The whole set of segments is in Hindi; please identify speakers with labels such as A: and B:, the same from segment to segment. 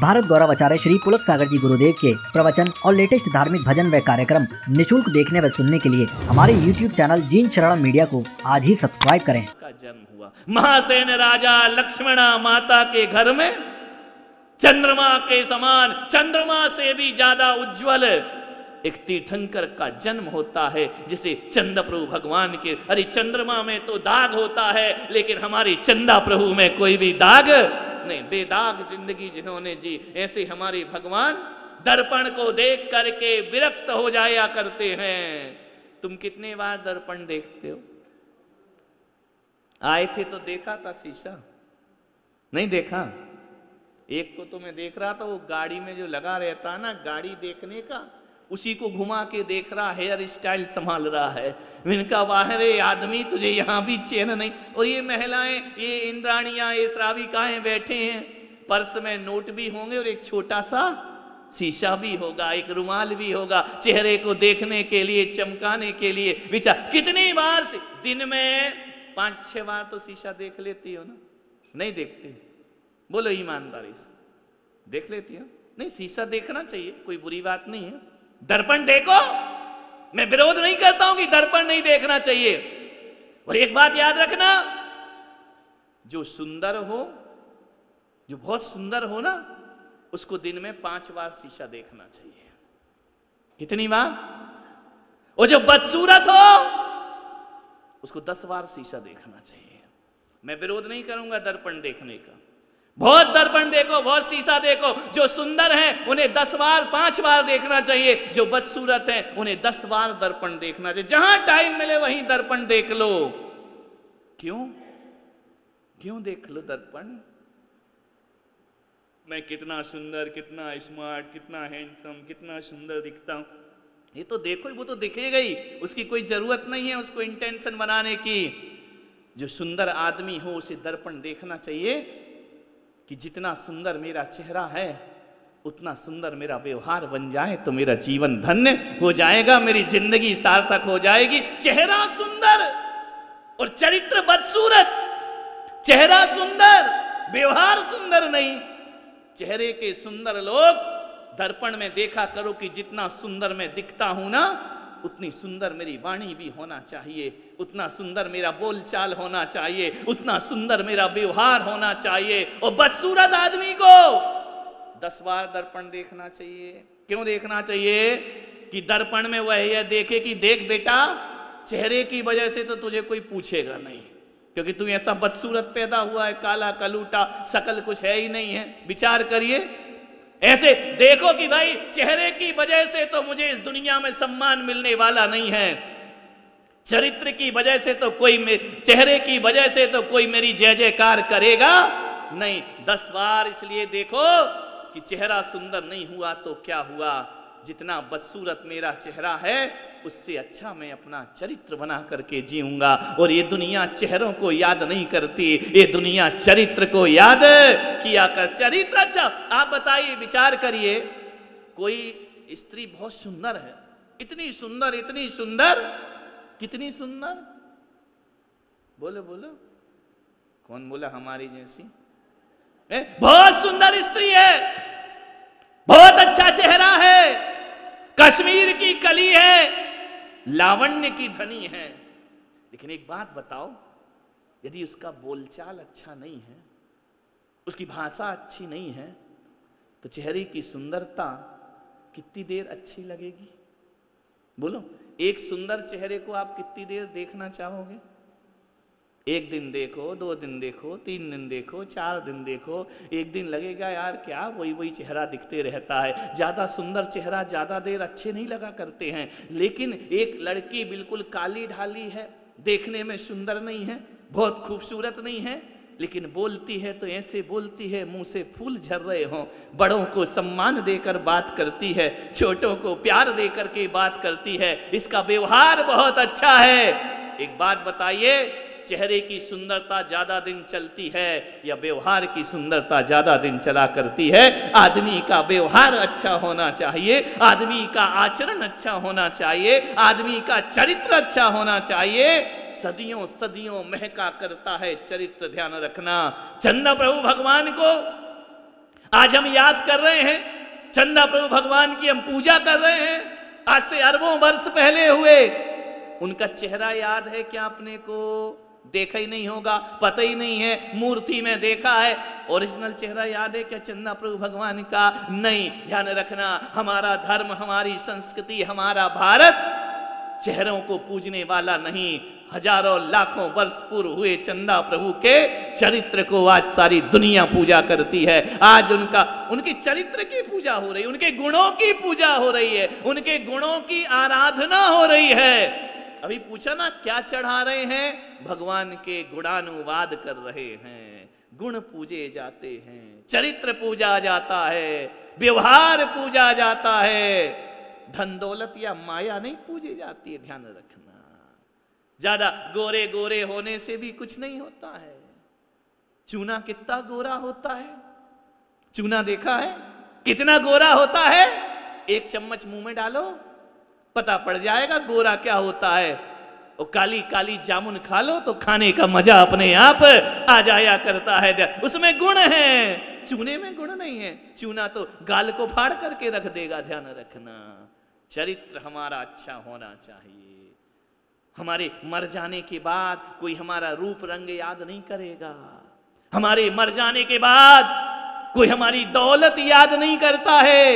A: भारत गौरव आचार्य श्री पुलक सागर जी गुरुदेव के प्रवचन और लेटेस्ट धार्मिक भजन व कार्यक्रम निशुल्क देखने व सुनने के लिए हमारे YouTube channel Jeen Sharan media को आज ही सब्सक्राइब करें जन्म हुआ महासेन राजा लक्ष्मणा माता के घर में चंद्रमा के समान चंद्रमा से भी ज्यादा उज्जवल एक तीर्थंकर का जन्म होता है जिसे चंदा प्रभु भगवान के अरे चंद्रमा में तो दाग होता है लेकिन हमारी चंदा प्रभु में कोई भी दाग नहीं बेदाग जिंदगी जिन्होंने जी ऐसे हमारे भगवान दर्पण को देख करके विरक्त हो जाया करते हैं तुम कितने बार दर्पण देखते हो आए थे तो देखा था शीशा नहीं देखा एक को तो मैं देख रहा था वो गाड़ी में जो लगा रहता ना गाड़ी देखने का उसी को घुमा के देख रहा हेयर स्टाइल संभाल रहा है इनका बाहर आदमी तुझे यहाँ भी चैन नहीं और ये महिलाएं ये इंद्राणिया ये श्राविकाएं बैठे हैं पर्स में नोट भी होंगे और एक छोटा सा शीशा भी होगा एक रुमाल भी होगा चेहरे को देखने के लिए चमकाने के लिए विचार कितनी बार से दिन में पांच छह बार तो शीशा देख लेती हो ना नहीं देखती बोलो ईमानदारी से देख लेती हो नहीं शीशा देखना चाहिए कोई बुरी बात नहीं है दर्पण देखो मैं विरोध नहीं करता हूं कि दर्पण नहीं देखना चाहिए और एक बात याद रखना जो सुंदर हो जो बहुत सुंदर हो ना उसको दिन में पांच बार शीशा देखना चाहिए कितनी बार और जो बदसूरत हो उसको दस बार शीशा देखना चाहिए मैं विरोध नहीं करूंगा दर्पण देखने का बहुत दर्पण देखो बहुत शीशा देखो जो सुंदर है उन्हें दस बार पांच बार देखना चाहिए जो बदसूरत है उन्हें दस बार दर्पण देखना चाहिए जहां टाइम मिले वहीं दर्पण देख लो क्यों क्यों देख लो दर्पण मैं कितना सुंदर कितना स्मार्ट कितना हैंडसम कितना सुंदर दिखता हूं ये तो देखो वो तो दिखेगा ही उसकी कोई जरूरत नहीं है उसको इंटेंशन बनाने की जो सुंदर आदमी हो उसे दर्पण देखना चाहिए कि जितना सुंदर मेरा चेहरा है उतना सुंदर मेरा व्यवहार बन जाए तो मेरा जीवन धन्य हो जाएगा मेरी जिंदगी सार्थक हो जाएगी चेहरा सुंदर और चरित्र बदसूरत चेहरा सुंदर व्यवहार सुंदर नहीं चेहरे के सुंदर लोग दर्पण में देखा करो कि जितना सुंदर मैं दिखता हूं ना उतनी सुंदर मेरी वाणी भी होना चाहिए उतना सुंदर मेरा बोलचाल होना चाहिए उतना सुंदर मेरा व्यवहार होना चाहिए और बदसूरत आदमी को दस बार दर्पण देखना चाहिए क्यों देखना चाहिए कि दर्पण में वह यह देखे कि देख बेटा चेहरे की वजह से तो तुझे कोई पूछेगा नहीं क्योंकि तू ऐसा बदसूरत पैदा हुआ है काला कलूटा सकल कुछ है ही नहीं है विचार करिए ऐसे देखो कि भाई चेहरे की वजह से तो मुझे इस दुनिया में सम्मान मिलने वाला नहीं है चरित्र की वजह से तो कोई चेहरे की वजह से तो कोई मेरी जय जयकार करेगा नहीं दस बार इसलिए देखो कि चेहरा सुंदर नहीं हुआ तो क्या हुआ जितना बदसूरत मेरा चेहरा है उससे अच्छा मैं अपना चरित्र बना करके जीऊंगा और ये दुनिया चेहरों को याद नहीं करती ये दुनिया चरित्र को याद किया कर चरित्र अच्छा आप बताइए विचार करिए कोई स्त्री बहुत सुंदर है इतनी सुंदर इतनी सुंदर कितनी सुंदर बोलो बोलो कौन बोला हमारी जैसी ए? बहुत सुंदर स्त्री है बहुत अच्छा चेहरा है कश्मीर की कली है लावण्य की ध्वनि है लेकिन एक बात बताओ यदि उसका बोलचाल अच्छा नहीं है उसकी भाषा अच्छी नहीं है तो चेहरे की सुंदरता कितनी देर अच्छी लगेगी बोलो एक सुंदर चेहरे को आप कितनी देर देखना चाहोगे एक दिन देखो दो दिन देखो तीन दिन देखो चार दिन देखो एक दिन लगेगा यार क्या वही वही चेहरा दिखते रहता है ज़्यादा सुंदर चेहरा ज़्यादा देर अच्छे नहीं लगा करते हैं लेकिन एक लड़की बिल्कुल काली ढाली है देखने में सुंदर नहीं है बहुत खूबसूरत नहीं है लेकिन बोलती है तो ऐसे बोलती है मुंह से फूल झर रहे हों बड़ों को सम्मान देकर बात करती है छोटों को प्यार देकर के बात करती है इसका व्यवहार बहुत अच्छा है एक बात बताइए चेहरे की सुंदरता ज़्यादा दिन चलती है या व्यवहार की सुंदरता ज़्यादा दिन चला करती है आदमी का व्यवहार अच्छा होना चाहिए आदमी का आचरण अच्छा होना चाहिए आदमी का चरित्र अच्छा होना चाहिए सदियों सदियों महका करता है चरित्र ध्यान रखना चंदा प्रभु भगवान को आज हम याद कर रहे हैं चंदा प्रभु भगवान की हम पूजा कर रहे हैं आज से अरबों वर्ष पहले हुए उनका चेहरा याद है क्या अपने को देखा ही नहीं होगा पता ही नहीं है मूर्ति में देखा है ओरिजिनल चेहरा याद है क्या चंदा प्रभु भगवान का नहीं ध्यान रखना हमारा धर्म हमारी संस्कृति हमारा भारत चेहरों को पूजने वाला नहीं हजारों लाखों वर्ष पूर्व हुए चंदा प्रभु के चरित्र को आज सारी दुनिया पूजा करती है आज उनका उनके चरित्र की पूजा हो रही है उनके गुणों की पूजा हो रही है उनके गुणों की आराधना हो रही है अभी पूछा ना क्या चढ़ा रहे हैं भगवान के गुणानुवाद कर रहे हैं गुण पूजे जाते हैं चरित्र पूजा जाता है व्यवहार पूजा जाता है धन दौलत या माया नहीं पूजी जाती है ध्यान रखना ज्यादा गोरे गोरे होने से भी कुछ नहीं होता है चूना कितना गोरा होता है चूना देखा है
B: कितना गोरा होता है
A: एक चम्मच मुंह में डालो पता पड़ जाएगा गोरा क्या होता है और काली काली जामुन खा लो तो खाने का मजा अपने आप आ जाया करता है उसमें गुण है चूने में गुण नहीं है चूना तो गाल को फाड़ करके रख देगा ध्यान रखना चरित्र हमारा अच्छा होना चाहिए हमारे मर जाने के बाद कोई हमारा रूप रंग याद नहीं करेगा हमारे मर जाने के बाद कोई हमारी दौलत याद नहीं करता है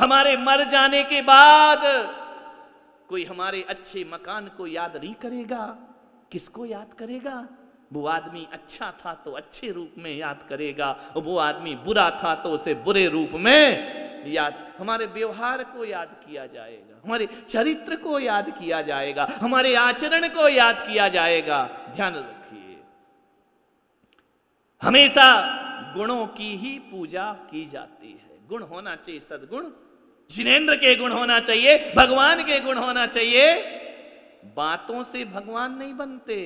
A: हमारे मर जाने के बाद कोई हमारे अच्छे मकान को याद नहीं करेगा किसको याद करेगा वो आदमी अच्छा था तो अच्छे रूप में याद करेगा और वो आदमी बुरा था तो उसे बुरे रूप में याद हमारे व्यवहार को याद किया जाएगा हमारे चरित्र को याद किया जाएगा हमारे आचरण को याद किया जाएगा ध्यान रखिए हमेशा गुणों की ही पूजा की जाती है गुण होना चाहिए सदगुण जिनेन्द्र के गुण होना चाहिए भगवान के गुण होना चाहिए बातों से भगवान नहीं बनते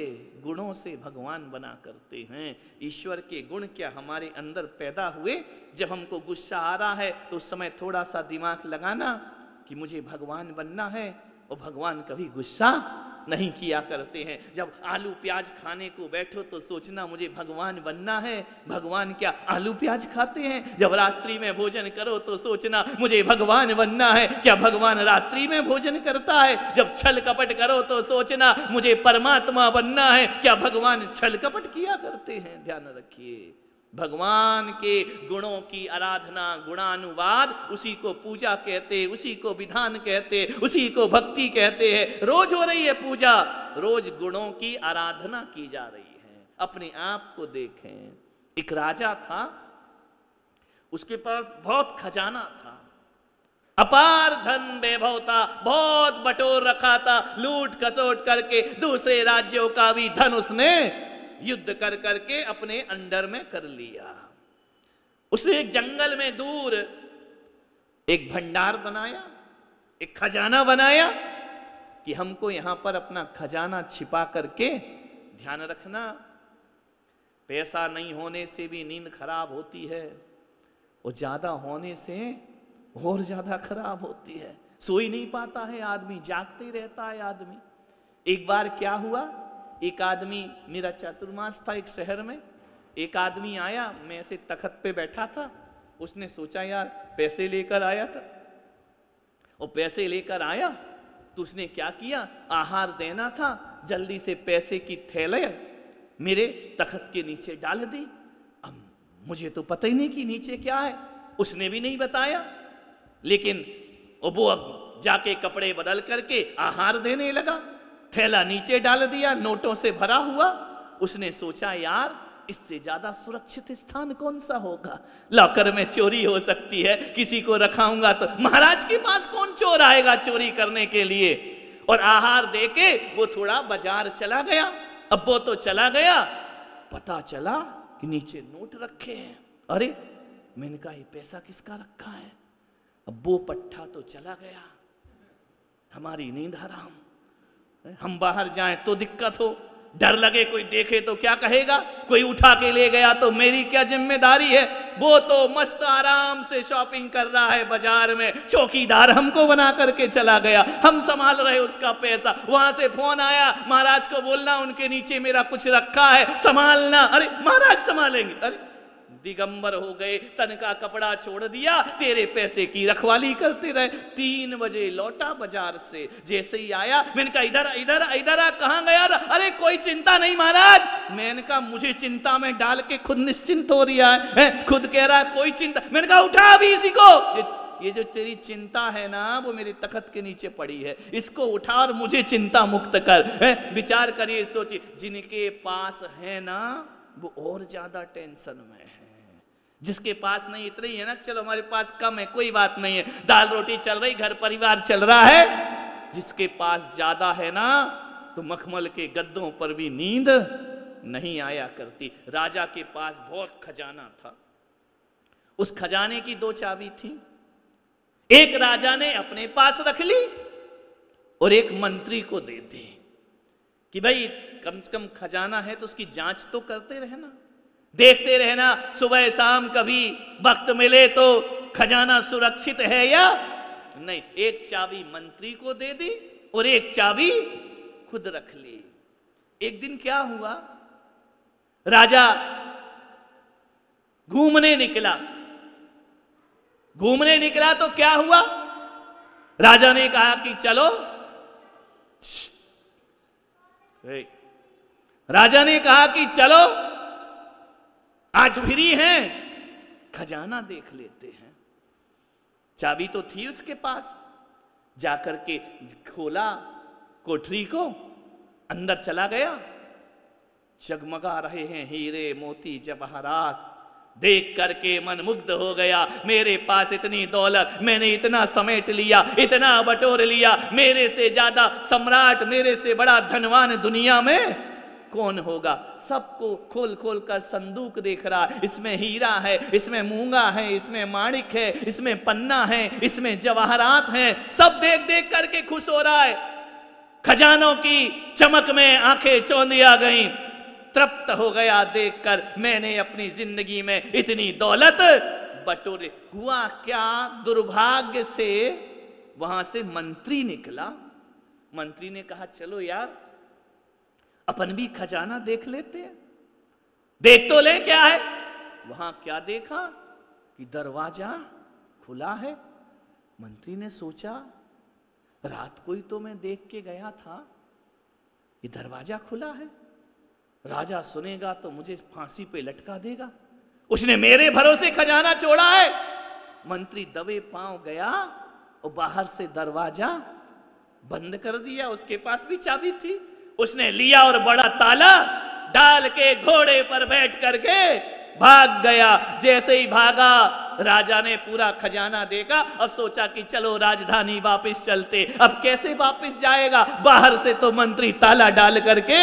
A: गुणों से भगवान बना करते हैं ईश्वर के गुण क्या हमारे अंदर पैदा हुए जब हमको गुस्सा आ रहा है तो उस समय थोड़ा सा दिमाग लगाना कि मुझे भगवान बनना है और भगवान कभी गुस्सा नहीं किया करते हैं जब आलू प्याज खाने को बैठो तो सोचना मुझे भगवान बनना है भगवान क्या आलू प्याज खाते हैं जब रात्रि में भोजन करो तो सोचना मुझे भगवान बनना है क्या भगवान रात्रि में भोजन करता है जब छल कपट करो तो सोचना मुझे परमात्मा बनना है क्या भगवान छल कपट किया करते हैं ध्यान रखिए भगवान के गुणों की आराधना गुणानुवाद उसी को पूजा कहते उसी को विधान कहते उसी को भक्ति कहते हैं रोज हो रही है पूजा रोज गुणों की आराधना की जा रही है अपने आप को देखें एक राजा था उसके पास बहुत खजाना था अपार धन वैभव था बहुत बटोर रखा था लूट कसोट करके दूसरे राज्यों का भी धन उसने युद्ध कर करके अपने अंडर में कर लिया उसने एक जंगल में दूर एक भंडार बनाया एक खजाना बनाया कि हमको यहां पर अपना खजाना छिपा करके ध्यान रखना पैसा नहीं होने से भी नींद खराब होती है और ज्यादा होने से और ज्यादा खराब होती है सो ही नहीं पाता है आदमी जागते ही रहता है आदमी एक बार क्या हुआ एक आदमी मेरा चतुर्मास था एक शहर में एक आदमी आया मैं ऐसे तखत पे बैठा था उसने सोचा यार पैसे लेकर आया था और पैसे लेकर आया तो उसने क्या किया आहार देना था जल्दी से पैसे की थैले मेरे तखत के नीचे डाल दी अब मुझे तो पता ही नहीं कि नीचे क्या है उसने भी नहीं बताया लेकिन वो अब जाके कपड़े बदल करके आहार देने लगा थैला नीचे डाल दिया नोटों से भरा हुआ उसने सोचा यार इससे ज्यादा सुरक्षित स्थान कौन सा होगा लॉकर में चोरी हो सकती है किसी को रखाऊंगा तो महाराज के पास कौन चोर आएगा चोरी करने के लिए और आहार देके वो थोड़ा बाजार चला गया अब वो तो चला गया पता चला कि नीचे नोट रखे हैं अरे मैंने कहा ये पैसा किसका रखा है अब वो पट्टा तो चला गया हमारी नींद हराम हम बाहर जाएं तो दिक्कत हो डर लगे कोई देखे तो क्या कहेगा कोई उठा के ले गया तो मेरी क्या जिम्मेदारी है वो तो मस्त आराम से शॉपिंग कर रहा है बाजार में चौकीदार हमको बना करके चला गया हम संभाल रहे उसका पैसा वहां से फोन आया महाराज को बोलना उनके नीचे मेरा कुछ रखा है संभालना अरे महाराज संभालेंगे अरे दिगंबर हो गए तन का कपड़ा छोड़ दिया तेरे पैसे की रखवाली करते रहे तीन बजे लौटा बाजार से जैसे ही आया मैंने कहा इधर इधर इधर आ कहा गया था अरे कोई चिंता नहीं महाराज मैंने कहा मुझे चिंता में डाल के खुद निश्चिंत हो रहा है, है खुद कह रहा है कोई चिंता मैंने कहा उठा अभी इसी को ये जो तेरी चिंता है ना वो मेरे तखत के नीचे पड़ी है इसको उठा और मुझे चिंता मुक्त कर विचार करिए सोचिए जिनके पास है ना वो और ज्यादा टेंशन में है जिसके पास नहीं इतनी है ना चलो हमारे पास कम है कोई बात नहीं है दाल रोटी चल रही घर परिवार चल रहा है जिसके पास ज्यादा है ना तो मखमल के गद्दों पर भी नींद नहीं आया करती राजा के पास बहुत खजाना था उस खजाने की दो चाबी थी एक राजा ने अपने पास रख ली और एक मंत्री को दे दी कि भाई कम से कम खजाना है तो उसकी जांच तो करते रहना देखते रहना सुबह शाम कभी वक्त मिले तो खजाना सुरक्षित है या नहीं एक चाबी मंत्री को दे दी और एक चाबी खुद रख ली एक दिन क्या हुआ राजा घूमने निकला घूमने निकला तो क्या हुआ राजा ने कहा कि चलो राजा ने कहा कि चलो आज फ्री हैं खजाना देख लेते हैं चाबी तो थी उसके पास जाकर के खोला कोठरी को अंदर चला गया जगमगा रहे हैं हीरे मोती जवाहरात देख करके मन मुग्ध हो गया मेरे पास इतनी दौलत मैंने इतना समेट लिया इतना बटोर लिया मेरे से ज्यादा सम्राट मेरे से बड़ा धनवान दुनिया में कौन होगा सबको खोल खोल कर संदूक देख रहा है इसमें हीरा है इसमें मूंगा है इसमें माणिक है इसमें पन्ना है इसमें जवाहरात है सब देख देख करके खुश हो रहा है खजानों की चमक में आंखें चौंधिया गई तृप्त हो गया देखकर मैंने अपनी जिंदगी में इतनी दौलत बटोरे हुआ क्या दुर्भाग्य से वहां से मंत्री निकला मंत्री ने कहा चलो यार अपन भी खजाना देख लेते हैं
B: देख तो ले क्या है
A: वहां क्या देखा कि दरवाजा खुला है मंत्री ने सोचा रात को ही तो मैं देख के गया था ये दरवाजा खुला है राजा सुनेगा तो मुझे फांसी पे लटका देगा उसने मेरे भरोसे खजाना छोड़ा है मंत्री दबे पांव गया और बाहर से दरवाजा बंद कर दिया उसके पास भी चाबी थी उसने लिया और बड़ा ताला डाल के घोड़े पर बैठ करके भाग गया जैसे ही भागा राजा ने पूरा खजाना देखा अब सोचा कि चलो राजधानी वापस चलते अब कैसे वापस जाएगा बाहर से तो मंत्री ताला डाल करके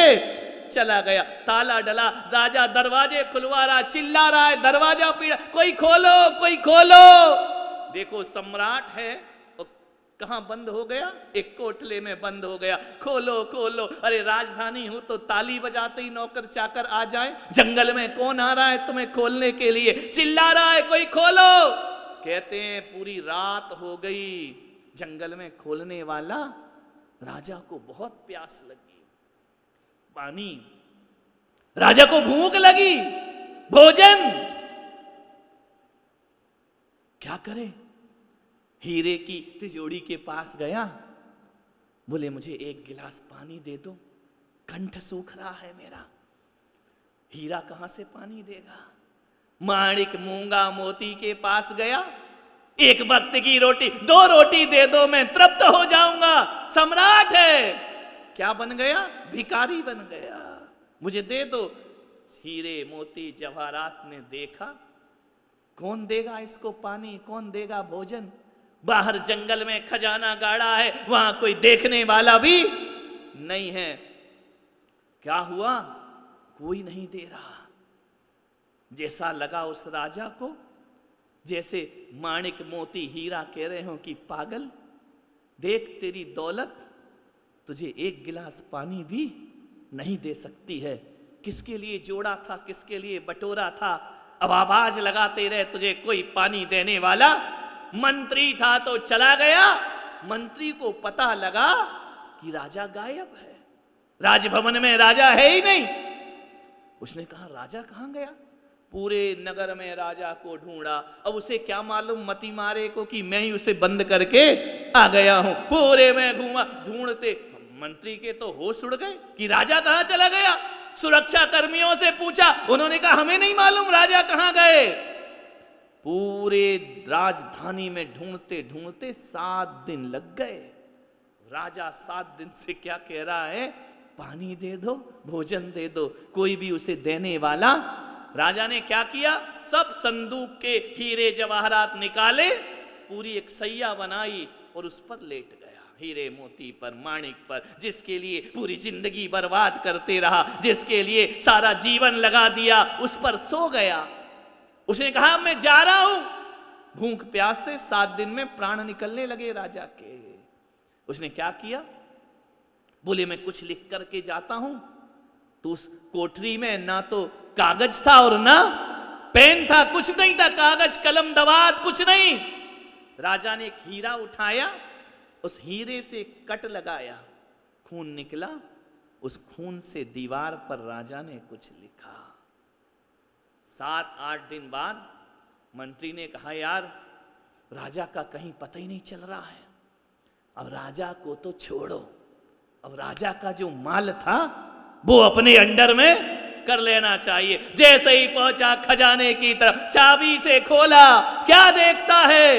A: चला गया ताला डला राजा दरवाजे खुलवा रहा चिल्ला रहा है दरवाजा पीड़ा कोई खोलो कोई खोलो देखो सम्राट है कहा बंद हो गया एक कोटले में बंद हो गया खोलो खोलो अरे राजधानी हो तो ताली बजाते ही नौकर चाकर आ जाए जंगल में कौन आ रहा है तुम्हें खोलने के लिए चिल्ला रहा है कोई खोलो कहते हैं पूरी रात हो गई जंगल में खोलने वाला राजा को बहुत प्यास लगी पानी राजा को भूख लगी भोजन क्या करें हीरे की तिजोड़ी के पास गया बोले मुझे एक गिलास पानी दे दो कंठ सूख रहा है मेरा हीरा कहां से पानी देगा माणिक मूंगा मोती के पास गया एक वक्त की रोटी दो रोटी दे दो मैं तृप्त हो जाऊंगा सम्राट है क्या बन गया भिकारी बन गया मुझे दे दो हीरे मोती जवाहरात ने देखा कौन देगा इसको पानी कौन देगा भोजन बाहर जंगल में खजाना गाड़ा है वहां कोई देखने वाला भी नहीं है क्या हुआ कोई नहीं दे रहा जैसा लगा उस राजा को जैसे माणिक मोती हीरा कह रहे हो कि पागल देख तेरी दौलत तुझे एक गिलास पानी भी नहीं दे सकती है किसके लिए जोड़ा था किसके लिए बटोरा था अब आवाज लगाते रहे तुझे कोई पानी देने वाला मंत्री था तो चला गया मंत्री को पता लगा कि राजा गायब है राजभवन में राजा है ही नहीं उसने कहा राजा कहां गया पूरे नगर में राजा को ढूंढा अब उसे क्या मालूम मती मारे को कि मैं ही उसे बंद करके आ गया हूं पूरे में घूमा ढूंढते मंत्री के तो होश उड़ गए कि राजा कहां चला गया सुरक्षा कर्मियों से पूछा उन्होंने कहा हमें नहीं मालूम राजा कहाँ गए पूरे राजधानी में ढूंढते ढूंढते सात दिन लग गए राजा सात दिन से क्या कह रहा है पानी दे दो भोजन दे दो कोई भी उसे देने वाला राजा ने क्या किया सब संदूक के हीरे जवाहरात निकाले पूरी एक सैया बनाई और उस पर लेट गया हीरे मोती पर माणिक पर जिसके लिए पूरी जिंदगी बर्बाद करते रहा जिसके लिए सारा जीवन लगा दिया उस पर सो गया उसने कहा मैं जा रहा हूं भूख प्यास से सात दिन में प्राण निकलने लगे राजा के उसने क्या किया बोले मैं कुछ लिख करके जाता हूं तो उस कोठरी में ना तो कागज था और ना पेन था कुछ नहीं था कागज कलम दवात कुछ नहीं राजा ने एक हीरा उठाया उस हीरे से कट लगाया खून निकला उस खून से दीवार पर राजा ने कुछ लिखा सात आठ दिन बाद मंत्री ने कहा यार राजा का कहीं पता ही नहीं चल रहा है अब राजा को तो छोड़ो अब राजा का जो माल था वो अपने अंडर में कर लेना चाहिए जैसे ही पहुंचा खजाने की तरफ चाबी से खोला क्या देखता है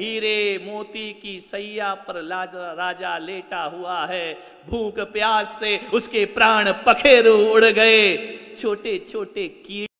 A: हीरे मोती की सैया पर राजा लेटा हुआ है भूख प्यास से उसके प्राण पखेरु उड़ गए छोटे छोटे कीड़े